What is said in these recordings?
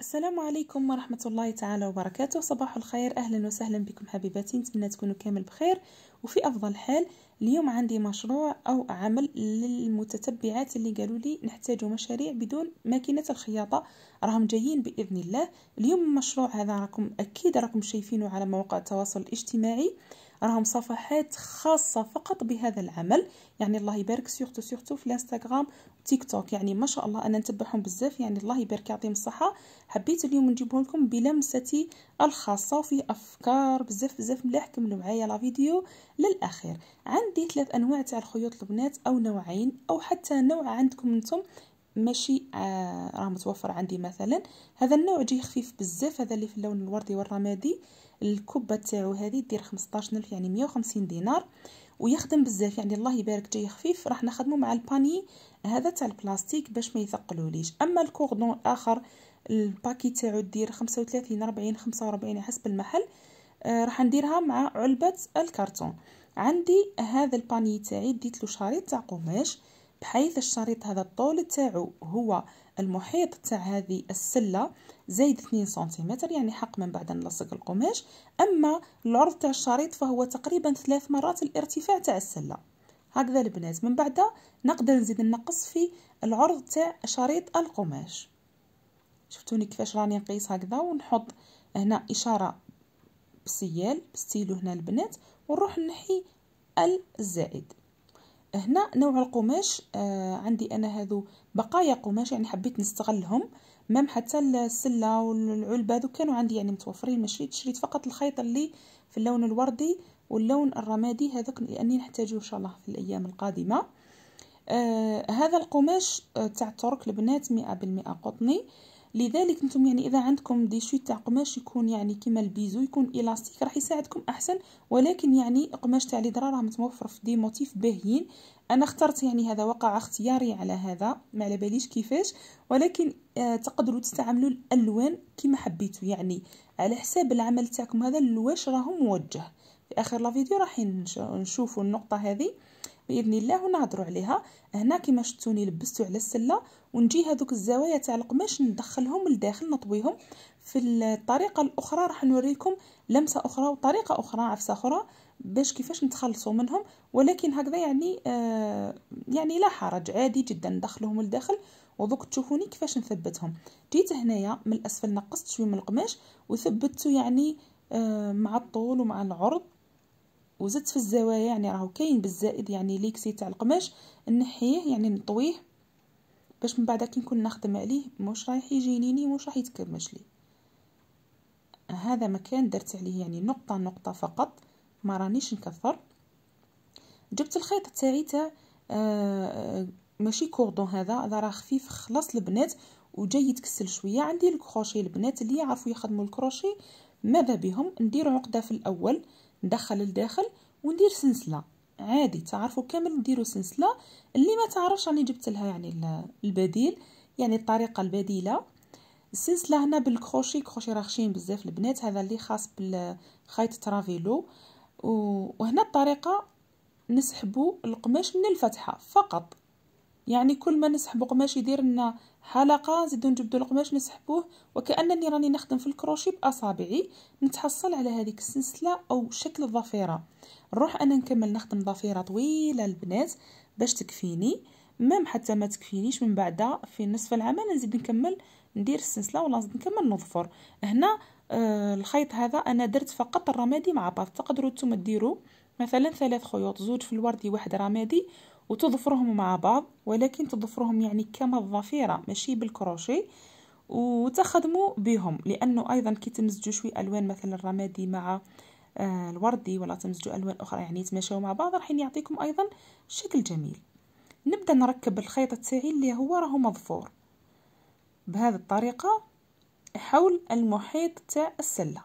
السلام عليكم ورحمة الله تعالى وبركاته صباح الخير أهلا وسهلا بكم حبيباتي نتمنى تكونوا كامل بخير وفي أفضل حال اليوم عندي مشروع أو عمل للمتتبعات اللي قالوا لي نحتاج مشاريع بدون ماكينة الخياطة راهم جايين بإذن الله اليوم المشروع هذا راكم أكيد راكم شايفينه على مواقع التواصل الاجتماعي آه راهم صفحات خاصة فقط بهذا العمل يعني الله يبارك سيغتو سيغتو في الانستغرام تيك توك يعني ما شاء الله انا نتبعهم بزاف يعني الله يبارك يعطيهم الصحة حبيت اليوم نجيبه لكم بلمستي الخاصة وفي افكار بزاف بزاف ملاح كملوا معايا لا فيديو للاخير عندي ثلاث انواع تاع الخيوط البنات او نوعين او حتى نوع عندكم أنتم ماشي آه، راه متوفر عندي مثلا هذا النوع جي خفيف بزاف هذا اللي في اللون الوردي والرمادي الكبه تاعو هذه دير 15000 يعني 150 دينار ويخدم بزاف يعني الله يبارك جاي خفيف راح نخدمه مع الباني هذا تاع البلاستيك باش ما يثقلوليش اما الكوردون الاخر الباكي تاعو دير 35 40 45 حسب المحل آه راح نديرها مع علبه الكرتون عندي هذا الباني تاعي ديت له شريط تاع قماش بحيث الشريط هذا الطول تاعو هو المحيط تاع هذه السلة زايد 2 سنتيمتر يعني حق من بعد نلصق القماش أما العرض تاع الشريط فهو تقريبا ثلاث مرات الارتفاع تاع السلة هكذا البنات من بعد نقدر نزيد نقص في العرض تاع شريط القماش شفتوني كيفاش راني نقيس هكذا ونحط هنا إشارة بسيال بستيلو هنا البنات ونروح نحي الزائد هنا نوع القماش آه عندي انا هذو بقايا قماش يعني حبيت نستغلهم مام حتى السله والعلبه هذو كانوا عندي يعني متوفرين ماشي شريت فقط الخيط اللي في اللون الوردي واللون الرمادي هذوك لاني نحتاجه ان شاء الله في الايام القادمه آه هذا القماش آه تاع الترك البنات مئة قطني قطني لذلك نتوما يعني اذا عندكم دي شويت تاع قماش يكون يعني كيما البيزو يكون الاستيك راح يساعدكم احسن ولكن يعني قماش تاع لي راه متوفر في دي موتيف باهيين انا اخترت يعني هذا وقع اختياري على هذا ما على باليش كيفاش ولكن آه تقدروا تستعملوا الالوان كيما حبيتوا يعني على حساب العمل تاعكم هذا الواش راهو موجه في اخر لا فيديو راح نشوفوا النقطه هذه باذن الله ونهضروا عليها هنا كما شفتوني لبستو على السله ونجي هذوك الزوايا تاع القماش ندخلهم لداخل نطويهم في الطريقه الاخرى راح نوريكم لمسه اخرى وطريقه اخرى عفسه اخرى باش كيفاش نتخلصوا منهم ولكن هكذا يعني آه يعني لا حرج عادي جدا ندخلهم لداخل ودوك تشوفوني كيفاش نثبتهم جيت هنايا من الاسفل نقصت شويه من القماش وثبتته يعني آه مع الطول ومع العرض وزدت في الزوايا يعني راهو كاين بالزائد يعني ليكسي تاع القماش نحيه يعني نطويه باش من بعد كي نكون نخدم عليه مش رايح يجينيني مش راح يتكمش لي هذا مكان درت عليه يعني نقطه نقطه فقط ما رانيش نكثر جبت الخيط تاعي تاع آه، آه، ماشي كوردون هذا هذا راه خفيف خلاص البنات وجاي يتكسل شويه عندي الكروشيه البنات اللي يعرفوا يخدموا الكروشيه ماذا بهم ندير عقده في الاول ندخل لداخل وندير سلسله عادي تعرفوا كامل نديروا سلسله اللي ما تعرفش راني جبت لها يعني البديل يعني الطريقه البديله السلسله هنا بالكروشي كروشي راه خشين بزاف البنات هذا اللي خاص بالخيط ترافيلو وهنا الطريقه نسحبوا القماش من الفتحه فقط يعني كل ما نسحبو قماش يدير لنا حلقه نزيدو نجبدو القماش نسحبوه وكانني راني نخدم في الكروشي باصابعي نتحصل على هذيك السلسله او شكل الضفيره نروح انا نكمل نخدم ضفيره طويله البنات باش تكفيني مام حتى ما تكفينيش من بعد في نصف العمل نزيد نكمل ندير السلسله ولا نزيد نكمل نظفر هنا آه الخيط هذا انا درت فقط الرمادي مع بعض تقدروا نتوما ديروا مثلا ثلاث خيوط زوج في الوردي واحد رمادي وتظفرهم مع بعض ولكن تظفرهم يعني كما الظفيره ماشي بالكروشي وتخدموا بهم لانه ايضا كي تمزجوا شوي الوان مثلا الرمادي مع آه، الوردي ولا تمزجوا الوان اخرى يعني يتماشاو مع بعض راح يعطيكم ايضا شكل جميل نبدا نركب الخيط تاعي اللي هو راهو مظفور بهذه الطريقه حول المحيط تاع السله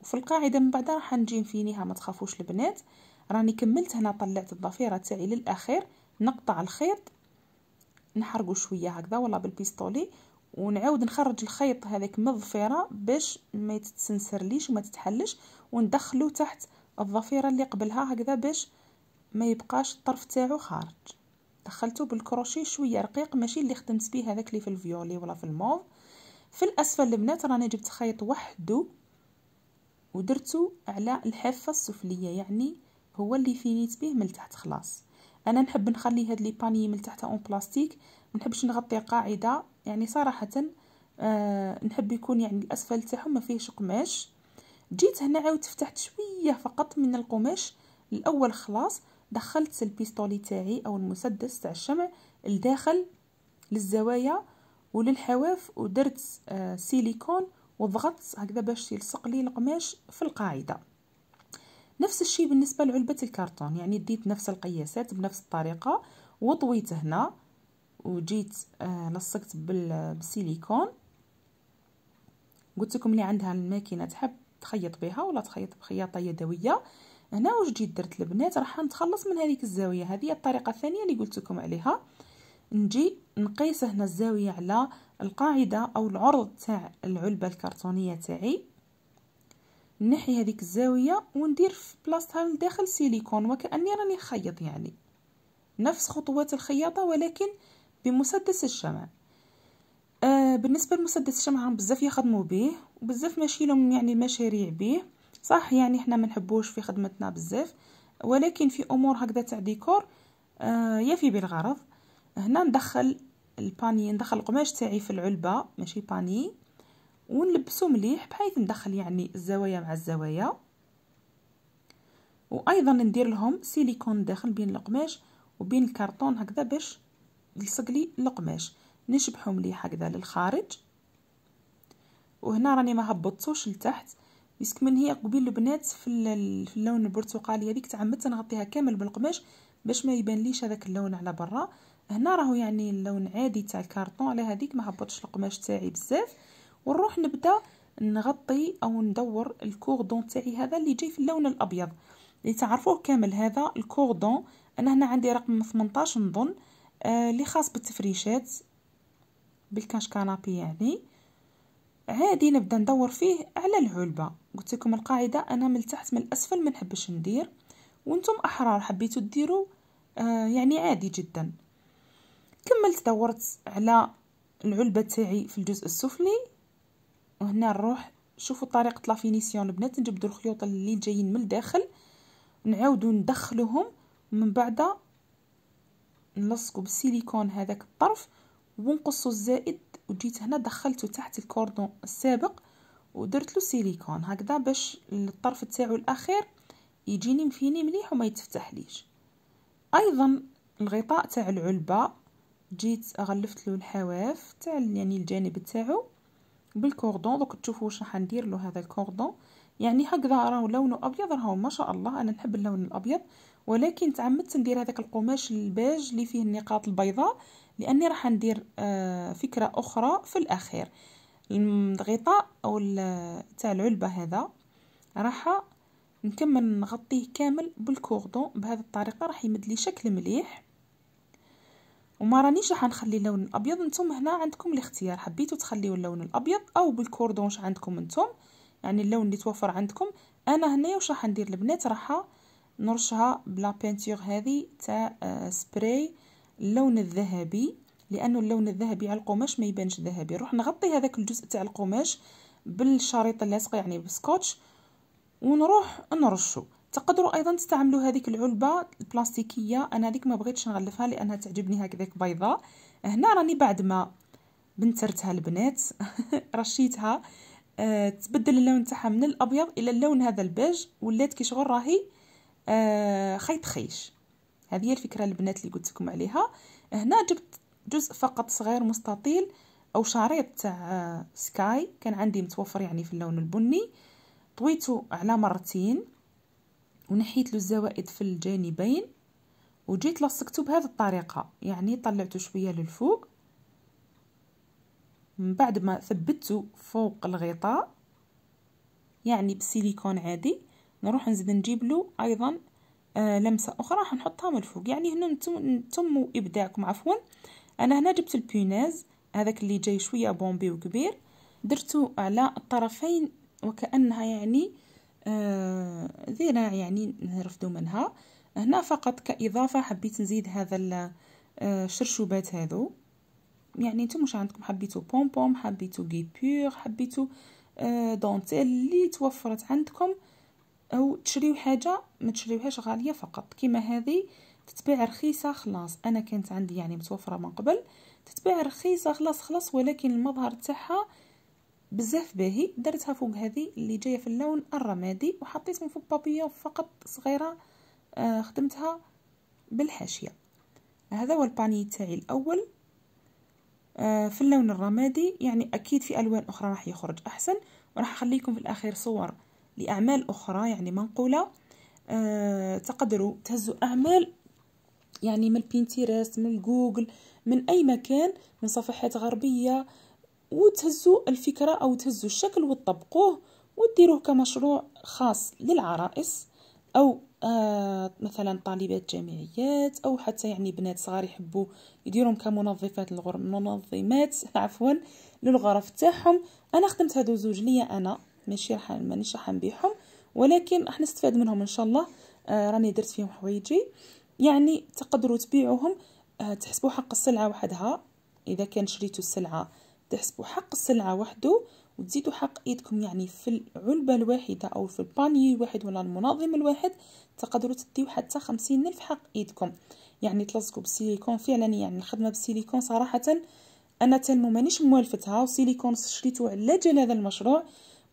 وفي القاعده من بعد راح نجي نفينيها ما تخافوش البنات راني كملت هنا طلعت الضفيره تاعي للاخير نقطع الخيط نحرقو شويه هكذا ولا بالبيستولي ونعاود نخرج الخيط هذاك من الضفيره باش ما يتسنسر ليش وما تتحلش وندخلو تحت الضفيره اللي قبلها هكذا باش ما يبقاش الطرف تاعو خارج دخلته بالكروشي شويه رقيق ماشي اللي خدمت به هذاك اللي في الفيولي ولا في الموف في الاسفل البنات راني جبت خيط وحده ودرته على الحافه السفليه يعني هو اللي فينيت به من تحت خلاص انا نحب نخلي هاد لي باني من تحت اون بلاستيك ما نحبش نغطي قاعده يعني صراحه آه نحب يكون يعني الاسفل تاعهم ما فيهش قماش جيت هنا عاود فتحت شويه فقط من القماش الاول خلاص دخلت البيستولي تاعي او المسدس تاع الشمع لداخل للزوايا وللحواف ودرت آه سيليكون وضغطت هكذا باش يلصق لي القماش في القاعده نفس الشيء بالنسبة لعلبة الكرتون يعني ديت نفس القياسات بنفس الطريقة وطويت هنا وجيت آه، لصقت بالسيليكون قلت لكم اللي عندها الماكينه تحب تخيط بها ولا تخيط بخياطه يدويه هنا واش جيت درت البنات راح نتخلص من هذيك الزاويه هذه الطريقه الثانيه اللي قلت لكم عليها نجي نقيس هنا الزاويه على القاعده او العرض تاع العلبه الكرتونيه تاعي نحي هذيك الزاويه وندير في بلاصتها لداخل سيليكون وكاني راني نخيط يعني نفس خطوات الخياطه ولكن بمسدس الشمع آه بالنسبه لمسدس الشمع بزاف يخدموا به وبزاف ماشي لهم يعني مشاريع به صح يعني احنا ما نحبوش في خدمتنا بزاف ولكن في امور هكذا تاع ديكور آه يفي بالغرض هنا ندخل الباني ندخل القماش تاعي في العلبه ماشي باني ونلبسو مليح بحيث ندخل يعني الزوايا مع الزوايا وايضا ندير لهم سيليكون داخل بين القماش وبين الكرتون هكذا باش يلصق لي القماش نشبحو مليح هكذا للخارج وهنا راني ما هبطتوش لتحت يسك من هي قبيل البنات في, اللون البرتقالي هذيك تعمدت نغطيها كامل بالقماش باش ما يبان ليش هذاك اللون على برا هنا راهو يعني اللون عادي تاع الكارطون على هذيك ما هبطش القماش تاعي بزاف ونروح نبدا نغطي او ندور الكوردون تاعي هذا اللي جاي في اللون الابيض اللي تعرفوه كامل هذا الكوردون انا هنا عندي رقم 18 نظن آه، اللي آه خاص بالتفريشات بالكاش كانابي يعني عادي نبدا ندور فيه على العلبه قلت لكم القاعده انا من تحت من الاسفل ما نحبش ندير وانتم احرار حبيتوا ديروا آه يعني عادي جدا كملت دورت على العلبه تاعي في الجزء السفلي وهنا نروح شوفوا طريقه لافينيسيون البنات نجبدوا الخيوط اللي جايين من الداخل نعاودوا ندخلوهم من بعد نلصقوا بالسيليكون هذاك الطرف ونقصوا الزائد وجيت هنا دخلته تحت الكوردون السابق ودرت له سيليكون هكذا باش الطرف تاعو الاخير يجيني مفيني مليح وما يتفتح ليش ايضا الغطاء تاع العلبه جيت غلفت له الحواف تاع يعني الجانب تاعو بالكوردون دوك تشوفوا واش راح ندير له هذا الكوردون يعني هكذا راهو لونه ابيض راهو ما شاء الله انا نحب اللون الابيض ولكن تعمدت ندير هذاك القماش الباج اللي فيه النقاط البيضاء لاني راح ندير آه، فكره اخرى في الاخير الغطاء او تاع العلبه هذا راح نكمل نغطيه كامل بالكوردون بهذه الطريقه راح يمد لي شكل مليح وما رانيش راح نخلي اللون الابيض نتوما هنا عندكم الاختيار حبيتو تخليو اللون الابيض او بالكوردونش عندكم نتوما يعني اللون اللي توفر عندكم انا هنايا واش راح ندير البنات راح نرشها بلا بينتور هذه تاع سبراي آه، اللون الذهبي لانه اللون الذهبي على القماش ما يبانش ذهبي نروح نغطي هذاك الجزء تاع القماش بالشريط اللاصق يعني بسكوتش ونروح نرشو تقدروا ايضا تستعملوا هذيك العلبه البلاستيكيه انا هذيك ما بغيتش نغلفها لانها تعجبني هكذاك بيضاء هنا راني بعد ما بنترتها البنات رشيتها أه تبدل اللون تاعها من الابيض الى اللون هذا البيج ولات كي شغل راهي أه خيط خيش هذه هي الفكره البنات اللي قلت لكم عليها هنا جبت جزء فقط صغير مستطيل او شريط تاع آه، سكاي كان عندي متوفر يعني في اللون البني طويته على مرتين ونحيت له الزوائد في الجانبين وجيت لصقته بهذه الطريقة يعني طلعته شوية للفوق من بعد ما ثبتته فوق الغطاء يعني بسيليكون عادي نروح نزيد نجيب له ايضا آه لمسه اخرى راح نحطها من الفوق يعني هنا نتموا ابداعكم عفوا انا هنا جبت البيوناز هذاك اللي جاي شويه بومبي وكبير درته على الطرفين وكانها يعني آه، ذراع يعني نرفدو منها هنا فقط كإضافة حبيت نزيد هذا الشرشوبات آه، هذو يعني نتوما واش عندكم حبيتو بومبوم حبيتو بيور حبيتو آه، دونتيل اللي توفرت عندكم او تشريو حاجه ما تشريوهاش غاليه فقط كيما هذه تتباع رخيصه خلاص انا كانت عندي يعني متوفره من قبل تتباع رخيصه خلاص خلاص ولكن المظهر تاعها بزاف باهي درتها فوق هذه اللي جايه في اللون الرمادي وحطيت من فوق بابيه فقط صغيره آه، خدمتها بالحاشيه هذا هو الباني تاعي الاول آه، في اللون الرمادي يعني اكيد في الوان اخرى راح يخرج احسن وراح اخليكم في الاخير صور لاعمال اخرى يعني منقوله آه، تقدروا تهزوا اعمال يعني من البينتيرست من جوجل من اي مكان من صفحات غربيه وتهزوا الفكرة أو تهزوا الشكل وتطبقوه وديروه كمشروع خاص للعرائس أو آه مثلا طالبات جامعيات أو حتى يعني بنات صغار يحبوا يديرهم كمنظفات الغرف منظمات عفوا للغرف تاعهم أنا خدمت هادو زوج ليا أنا ماشي راح مانيش راح نبيعهم ولكن راح نستفاد منهم إن شاء الله آه راني درت فيهم حوايجي يعني تقدروا تبيعوهم آه تحسبوا حق السلعة وحدها إذا كان شريتوا السلعة تحسبوا حق السلعة وحده وتزيدوا حق ايدكم يعني في العلبة الواحدة او في الباني الواحد ولا المنظم الواحد تقدروا تديو حتى خمسين الف حق ايدكم يعني تلصقوا بالسيليكون فعلا يعني الخدمة بالسيليكون صراحة انا تنمو مانيش موالفتها وسيليكون شريتو على جال هذا المشروع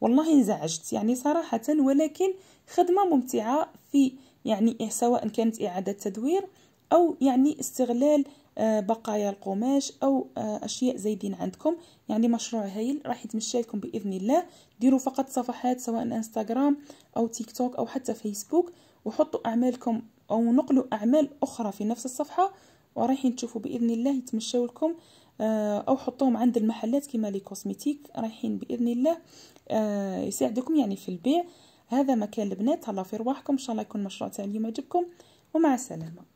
والله انزعجت يعني صراحة ولكن خدمة ممتعة في يعني إيه، سواء كانت إعادة تدوير أو يعني استغلال آه، بقايا القماش او آه، اشياء زايدين عندكم يعني مشروع هايل راح يتمشى لكم باذن الله ديروا فقط صفحات سواء انستغرام او تيك توك او حتى فيسبوك وحطوا اعمالكم او نقلوا اعمال اخرى في نفس الصفحه ورايحين تشوفوا باذن الله يتمشاو لكم آه، او حطوهم عند المحلات كما لي كوسميتيك رايحين باذن الله يساعدكم يعني في البيع هذا مكان البنات هلا في رواحكم ان شاء الله يكون المشروع تاع اليوم عجبكم ومع السلامه